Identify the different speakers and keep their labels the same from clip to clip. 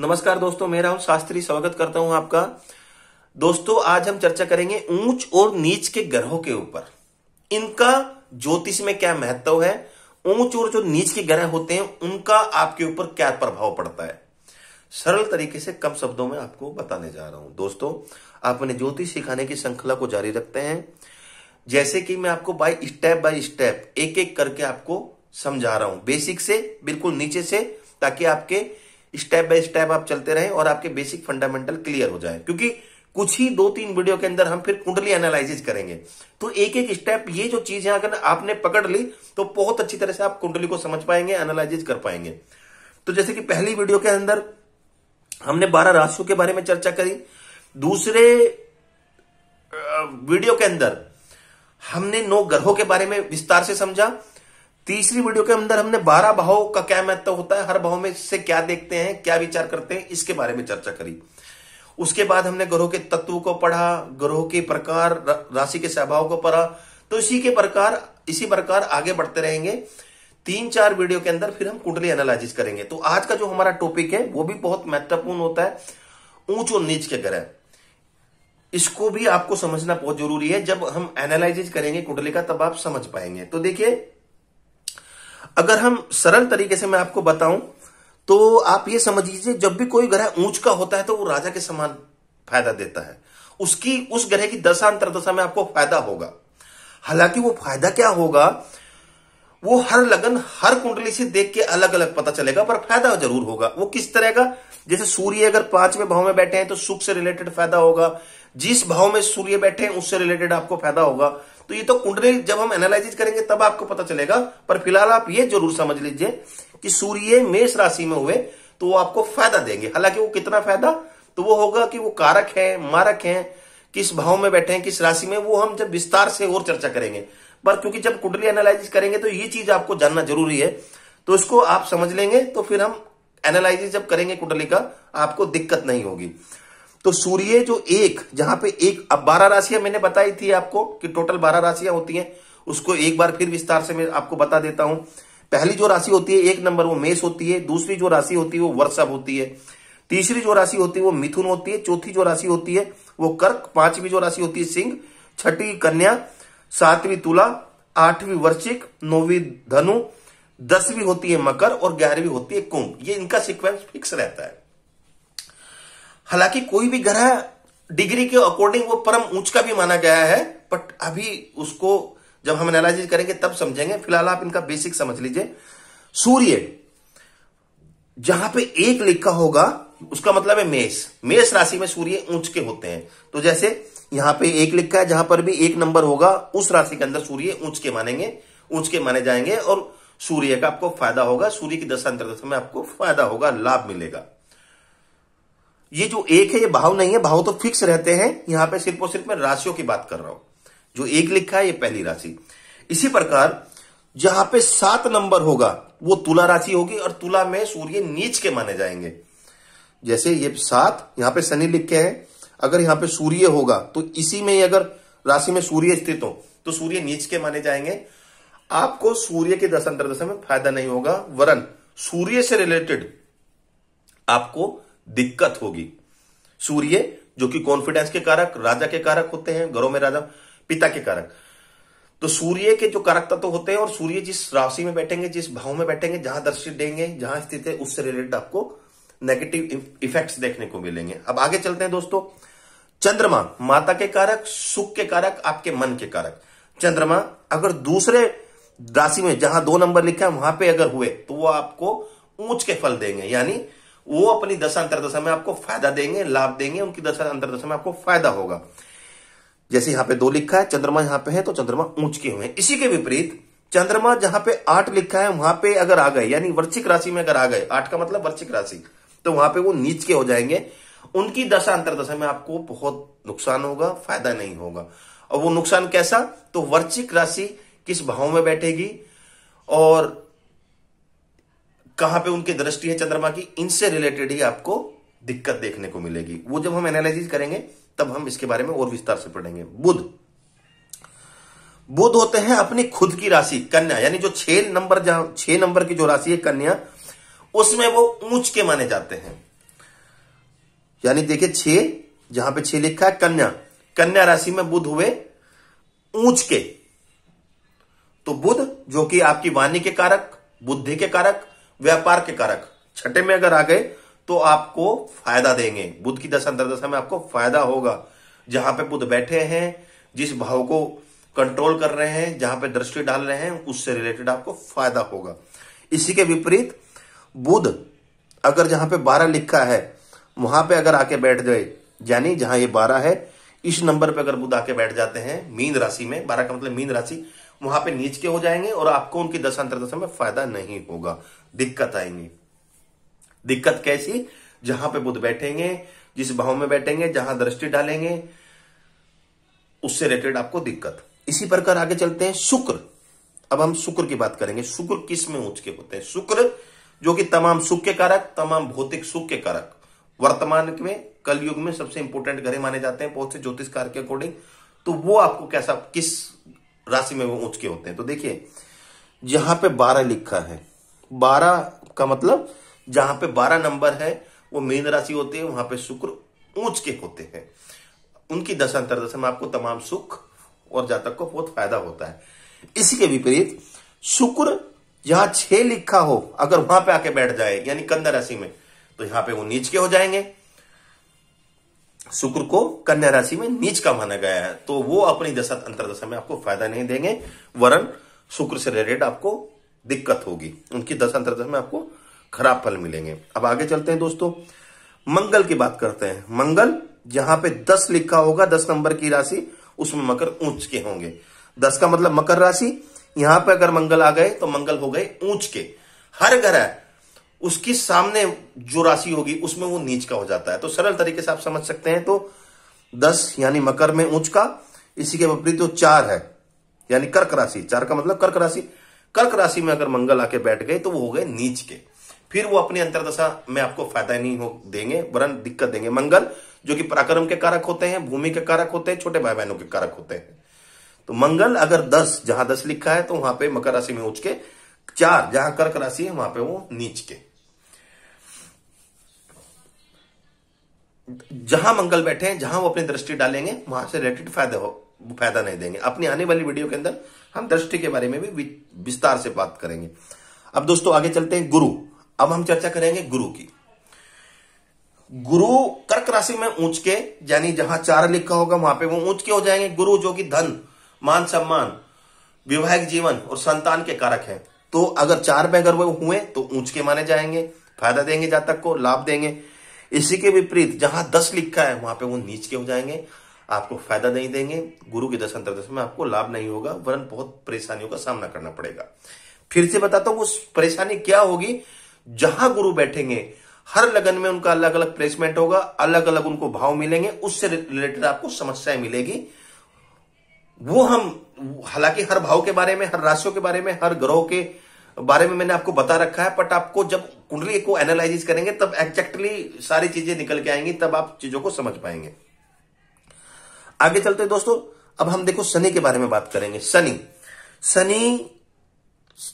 Speaker 1: नमस्कार दोस्तों मैं राहुल शास्त्री स्वागत करता हूं आपका दोस्तों आज हम चर्चा करेंगे ऊंच और नीच के ग्रहों के ऊपर इनका ज्योतिष में क्या महत्व है ऊंच और जो नीच के ग्रह होते हैं उनका आपके ऊपर क्या प्रभाव पड़ता है सरल तरीके से कम शब्दों में आपको बताने जा रहा हूं दोस्तों आप अपने ज्योतिष सिखाने की श्रृंखला को जारी रखते हैं जैसे कि मैं आपको बाय स्टेप बाय स्टेप एक एक करके आपको समझा रहा हूं बेसिक से बिल्कुल नीचे से ताकि आपके स्टेप बाय स्टेप आप चलते रहें और आपके बेसिक फंडामेंटल क्लियर हो जाए क्योंकि कुछ ही दो तीन वीडियो के अंदर हम फिर कुंडली एनालिसिस करेंगे तो एक एक स्टेप ये जो चीज है अगर आपने पकड़ ली तो बहुत अच्छी तरह से आप कुंडली को समझ पाएंगे एनालिसिस कर पाएंगे तो जैसे कि पहली वीडियो के अंदर हमने बारह राशियों के बारे में चर्चा करी दूसरे वीडियो के अंदर हमने नौ ग्रहों के बारे में विस्तार से समझा तीसरी वीडियो के अंदर हमने बारह भावों का क्या महत्व होता है हर भाव में से क्या देखते हैं क्या विचार करते हैं इसके बारे में चर्चा करी उसके बाद हमने ग्रहों के तत्व को पढ़ा ग्रहों के प्रकार राशि के स्वभाव को पढ़ा तो इसी के प्रकार इसी प्रकार आगे बढ़ते रहेंगे तीन चार वीडियो के अंदर फिर हम कुंडली एनालिस करेंगे तो आज का जो हमारा टॉपिक है वो भी बहुत महत्वपूर्ण होता है ऊंच और नीच के ग्रह इसको भी आपको समझना बहुत जरूरी है जब हम एनालिसिस करेंगे कुंडली का तब आप समझ पाएंगे तो देखिए अगर हम सरल तरीके से मैं आपको बताऊं तो आप ये समझ लीजिए जब भी कोई ग्रह ऊंच का होता है तो वो राजा के समान फायदा देता है उसकी उस ग्रह की दशा अंतरदशा में आपको फायदा होगा हालांकि वो फायदा क्या होगा वो हर लगन हर कुंडली से देख के अलग अलग पता चलेगा पर फायदा जरूर होगा वो किस तरह का जैसे सूर्य अगर पांचवें भाव में बैठे हैं तो सुख से रिलेटेड फायदा होगा जिस भाव में सूर्य बैठे हैं उससे रिलेटेड आपको फायदा होगा तो ये तो कुंडली जब हम एनालिसिस करेंगे तब आपको पता चलेगा पर फिलहाल आप ये जरूर समझ लीजिए कि सूर्य मेष राशि में हुए तो वो आपको फायदा देंगे हालांकि वो कितना फायदा तो वो होगा कि वो कारक है मारक है किस भाव में बैठे हैं किस राशि में वो हम जब विस्तार से और चर्चा करेंगे पर क्योंकि जब कुंडली एनालिसिस करेंगे तो ये चीज आपको जानना जरूरी है तो इसको आप समझ लेंगे तो फिर हम एनालिसिस जब करेंगे कुंडली का आपको दिक्कत नहीं होगी तो सूर्य जो एक जहां पे एक अब बारह राशियां मैंने बताई थी आपको कि टोटल बारह राशियां होती हैं उसको एक बार फिर विस्तार से मैं आपको बता देता हूं पहली जो राशि होती है एक नंबर वो मेष होती है दूसरी जो राशि होती है वो वर्षभ होती है तीसरी जो राशि होती है वो मिथुन होती है चौथी जो राशि होती है वो कर्क पांचवी जो राशि होती है सिंह छठी कन्या सातवीं तुला आठवीं वर्षिक नौवीं धनु दसवीं होती है मकर और ग्यारहवीं होती है कुंभ ये इनका सीक्वेंस फिक्स रहता है हालांकि कोई भी ग्रह डिग्री के अकॉर्डिंग वो परम ऊंच का भी माना गया है बट अभी उसको जब हम एनालिस करेंगे तब समझेंगे फिलहाल आप इनका बेसिक समझ लीजिए सूर्य जहां पे एक लिखा होगा उसका मतलब है मेष मेष राशि में सूर्य ऊंच के होते हैं तो जैसे यहां पे एक लिखा है जहां पर भी एक नंबर होगा उस राशि के अंदर सूर्य ऊंच के मानेंगे ऊंच के माने जाएंगे और सूर्य का आपको फायदा होगा सूर्य की दशा अंतर्दशा में आपको फायदा होगा लाभ मिलेगा ये जो एक है ये भाव नहीं है भाव तो फिक्स रहते हैं यहां पे सिर्फ और सिर्फ मैं राशियों की बात कर रहा हूं जो एक लिखा है ये पहली राशि इसी प्रकार जहां पे सात नंबर होगा वो तुला राशि होगी और तुला में सूर्य नीच के माने जाएंगे जैसे ये सात यहां पे शनि लिखे हैं अगर यहां पे सूर्य होगा तो इसी में अगर राशि में सूर्य स्थित हो तो सूर्य नीच के माने जाएंगे आपको सूर्य के दस दशा में फायदा नहीं होगा वरन सूर्य से रिलेटेड आपको दिक्कत होगी सूर्य जो कि कॉन्फिडेंस के कारक राजा के कारक होते हैं घरों में राजा पिता के कारक तो सूर्य के जो कारक तत्व तो होते हैं और सूर्य जिस राशि में बैठेंगे जिस भाव में बैठेंगे जहां दृष्टि देंगे जहां स्थित है उससे रिलेटेड आपको नेगेटिव इफेक्ट्स देखने को मिलेंगे अब आगे चलते हैं दोस्तों चंद्रमा माता के कारक सुख के कारक आपके मन के कारक चंद्रमा अगर दूसरे राशि में जहां दो नंबर लिखा है वहां पे अगर हुए तो वो आपको ऊंच के फल देंगे यानी वो अपनी दशा अंतरदशा में आपको फायदा देंगे लाभ देंगे उनकी दशा अंतरदशा में आपको फायदा होगा जैसे यहां पे दो लिखा है चंद्रमा यहां पे है तो चंद्रमा ऊंच के हुए इसी के विपरीत चंद्रमा जहां पे आठ लिखा है वहां पे अगर आ गए यानी वर्षिक राशि में अगर आ गए आठ का मतलब वर्षिक राशि तो वहां पे वो नीच के हो जाएंगे उनकी दशा अंतरदशा में आपको बहुत नुकसान होगा फायदा नहीं होगा और वो नुकसान कैसा तो वर्षिक राशि किस भाव में बैठेगी और कहां पे उनकी दृष्टि है चंद्रमा की इनसे रिलेटेड ही आपको दिक्कत देखने को मिलेगी वो जब हम एनालिसिस करेंगे तब हम इसके बारे में और विस्तार से पढ़ेंगे बुध बुध होते हैं अपनी खुद की राशि कन्या यानी जो छह नंबर छह नंबर की जो राशि है कन्या उसमें वो ऊंच के माने जाते हैं यानी देखिए छे जहां पे छे लिखा है कन्या कन्या राशि में बुध हुए ऊंच के तो बुध जो कि आपकी वाणी के कारक बुद्धि के कारक व्यापार के कारक छठे में अगर आ गए तो आपको फायदा देंगे बुद्ध की दशा दशा में आपको फायदा होगा जहां पे बुद्ध बैठे हैं जिस भाव को कंट्रोल कर रहे हैं जहां पे दृष्टि डाल रहे हैं उससे रिलेटेड आपको फायदा होगा इसी के विपरीत बुद्ध अगर जहां पे बारह लिखा है वहां पे अगर आके बैठ गए यानी जहां ये बारह है इस नंबर पे अगर बुद्ध आके बैठ जाते हैं मीन राशि में बारह का मतलब मीन राशि वहां पे नीच के हो जाएंगे और आपको उनकी दशा अंतरदशा में फायदा नहीं होगा दिक्कत आएंगी दिक्कत कैसी जहां पे बुद्ध बैठेंगे जिस भाव में बैठेंगे जहां दृष्टि डालेंगे उससे रिलेटेड आपको दिक्कत इसी प्रकार आगे चलते हैं शुक्र अब हम शुक्र की बात करेंगे शुक्र किस में ऊंच के होते हैं शुक्र जो कि तमाम सुख के कारक तमाम भौतिक सुख के कारक वर्तमान में कलयुग में सबसे इंपोर्टेंट ग्रह माने जाते हैं बहुत से कार के अकॉर्डिंग तो वो आपको कैसा किस राशि में वो ऊंच के होते हैं तो देखिए जहां पे बारह लिखा है बारह का मतलब जहां पे बारह नंबर है वो मीन राशि होते हैं वहां पे शुक्र ऊंच के होते हैं उनकी दशा अंतरदशा में आपको तमाम सुख और जातक को बहुत फायदा होता है इसी के विपरीत शुक्र जहां छह लिखा हो अगर वहां पे आके बैठ जाए यानी कन्या राशि में तो यहां पे वो नीच के हो जाएंगे शुक्र को कन्या राशि में नीच का माना गया है तो वो अपनी दशा अंतरदशा में आपको फायदा नहीं देंगे वरन शुक्र से रिलेटेड आपको दिक्कत होगी उनकी दशा अंतरदशा में आपको खराब फल मिलेंगे अब आगे चलते हैं दोस्तों मंगल की बात करते हैं मंगल जहां पे दस लिखा होगा दस नंबर की राशि उसमें मकर ऊंच के होंगे दस का मतलब मकर राशि यहां पे अगर मंगल आ गए तो मंगल हो गए ऊंच के हर ग्रह उसके सामने जो राशि होगी उसमें वो नीच का हो जाता है तो सरल तरीके से आप समझ सकते हैं तो दस यानी मकर में ऊंच का इसी के विपरीत जो चार है यानी कर्क राशि चार का मतलब कर्क राशि कर्क राशि में अगर मंगल आके बैठ गए तो वो हो गए नीच के फिर वो अपनी अंतरदशा में आपको फायदा नहीं हो देंगे वरन दिक्कत देंगे मंगल जो कि पराक्रम के कारक होते हैं भूमि के कारक होते हैं छोटे भाई बहनों के कारक होते हैं तो मंगल अगर दस जहां दस लिखा है तो वहां पे मकर राशि में उच्च के चार जहां कर्क राशि है वहां पे वो नीच के जहां मंगल बैठे हैं जहां वो अपनी दृष्टि डालेंगे वहां से रिलेटेड फायदा हो फायदा नहीं देंगे अपनी आने वाली वीडियो के अंदर हम दृष्टि के बारे में भी विस्तार से बात करेंगे अब दोस्तों आगे चलते हैं गुरु अब हम चर्चा करेंगे गुरु की गुरु कर्क राशि में ऊंच के यानी जहां चार लिखा होगा वहां पे वो ऊंच के हो जाएंगे गुरु जो कि धन मान सम्मान विवाहिक जीवन और संतान के कारक हैं तो अगर चार में अगर वो हुए तो ऊंच के माने जाएंगे फायदा देंगे जातक को लाभ देंगे इसी के विपरीत जहां दस लिखा है वहां पे वो नीच के हो जाएंगे आपको फायदा नहीं देंगे गुरु के दस अंतर्दश में आपको लाभ नहीं होगा वरन बहुत परेशानियों का सामना करना पड़ेगा फिर से बताता हूं वो परेशानी क्या होगी जहां गुरु बैठेंगे हर लगन में उनका अलग अलग प्लेसमेंट होगा अलग अलग उनको भाव मिलेंगे उससे रिलेटेड आपको समस्याएं मिलेगी वो हम हालांकि हर भाव के बारे में हर राशियों के बारे में हर ग्रह के बारे में मैंने आपको बता रखा है बट आपको जब कुंडली को एनालाइज करेंगे तब एक्जेक्टली सारी चीजें निकल के आएंगी तब आप चीजों को समझ पाएंगे आगे चलते दोस्तों अब हम देखो शनि के बारे में बात करेंगे शनि शनि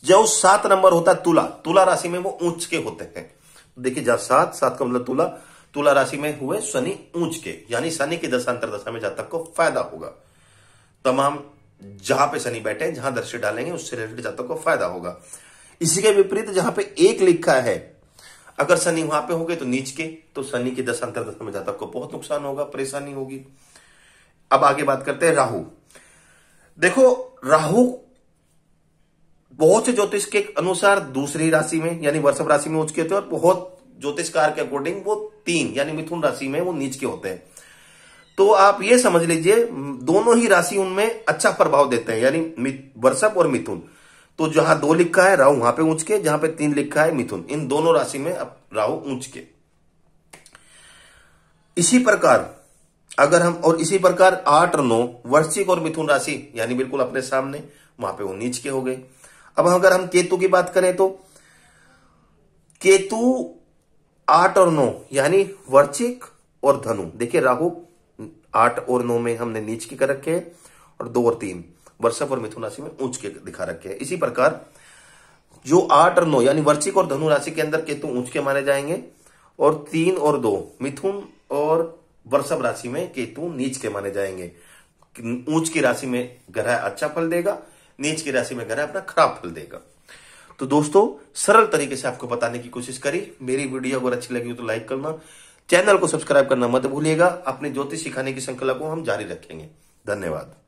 Speaker 1: जो सात नंबर होता है तुला तुला राशि में वो ऊंच के होते हैं देखिए जहां सात सात का मतलब तुला तुला राशि में हुए शनि ऊंच के यानी शनि की दशा में जातक को फायदा होगा तमाम जहां पे शनि बैठे जहां दृष्टि डालेंगे उससे रिलेटेड जातक को फायदा होगा इसी के विपरीत जहां पे एक लिखा है अगर शनि वहां पे हो गए तो नीच के तो शनि की दशा में जातक को बहुत नुकसान होगा परेशानी होगी अब आगे बात करते हैं राहु देखो राहु बहुत से ज्योतिष के अनुसार दूसरी राशि में यानी वर्षभ राशि में उच्च के होते हैं और बहुत ज्योतिषकार के अकॉर्डिंग वो तीन यानी मिथुन राशि में वो नीच के होते हैं तो आप ये समझ लीजिए दोनों ही राशि उनमें अच्छा प्रभाव देते हैं यानी वर्षभ और मिथुन तो जहां दो लिखा है राहु वहां पे ऊंच के जहां पे तीन लिखा है मिथुन इन दोनों राशि में अब राहु ऊंच के इसी प्रकार अगर हम और इसी प्रकार आठ और नौ वर्षिक और मिथुन राशि यानी बिल्कुल अपने सामने वहां पे वो नीच के हो गए अब अगर हम केतु की बात करें तो केतु आठ और नौ यानी वर्चिक और धनु देखिए राहु आठ और नौ में हमने नीच के कर रखे हैं और दो और तीन वर्षभ और मिथुन राशि में ऊंच के दिखा रखे हैं इसी प्रकार जो आठ और नौ यानी वर्षिक और धनु राशि के अंदर केतु ऊंच के माने जाएंगे और तीन और दो मिथुन और वर्षभ राशि में केतु नीच के माने जाएंगे ऊंच की राशि में ग्रह अच्छा फल देगा नीच की राशि में ग्रह अपना खराब फल देगा तो दोस्तों सरल तरीके से आपको बताने की कोशिश करी मेरी वीडियो अगर अच्छी लगी हो तो लाइक करना चैनल को सब्सक्राइब करना मत भूलिएगा अपने ज्योतिष सिखाने की श्रृंखला को हम जारी रखेंगे धन्यवाद